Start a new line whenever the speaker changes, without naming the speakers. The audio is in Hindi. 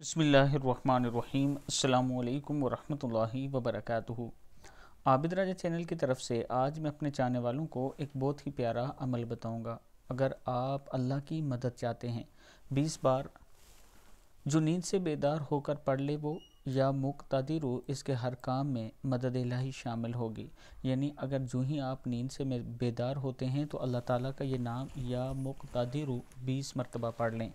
बसमीम् अल्लाम वरहमतुल्लाहि वबरकातुहु आबिद राजा चैनल की तरफ से आज मैं अपने चाहने वालों को एक बहुत ही प्यारा अमल बताऊंगा अगर आप अल्लाह की मदद चाहते हैं 20 बार जो नींद से बेदार होकर पढ़ ले वो या मुकतरू इसके हर काम में मदद इलाही शामिल होगी यानी अगर जो ही आप नींद से बेदार होते हैं तो अल्लाह ताली का ये नाम या मुकतरू बीस मरतबा पढ़ लें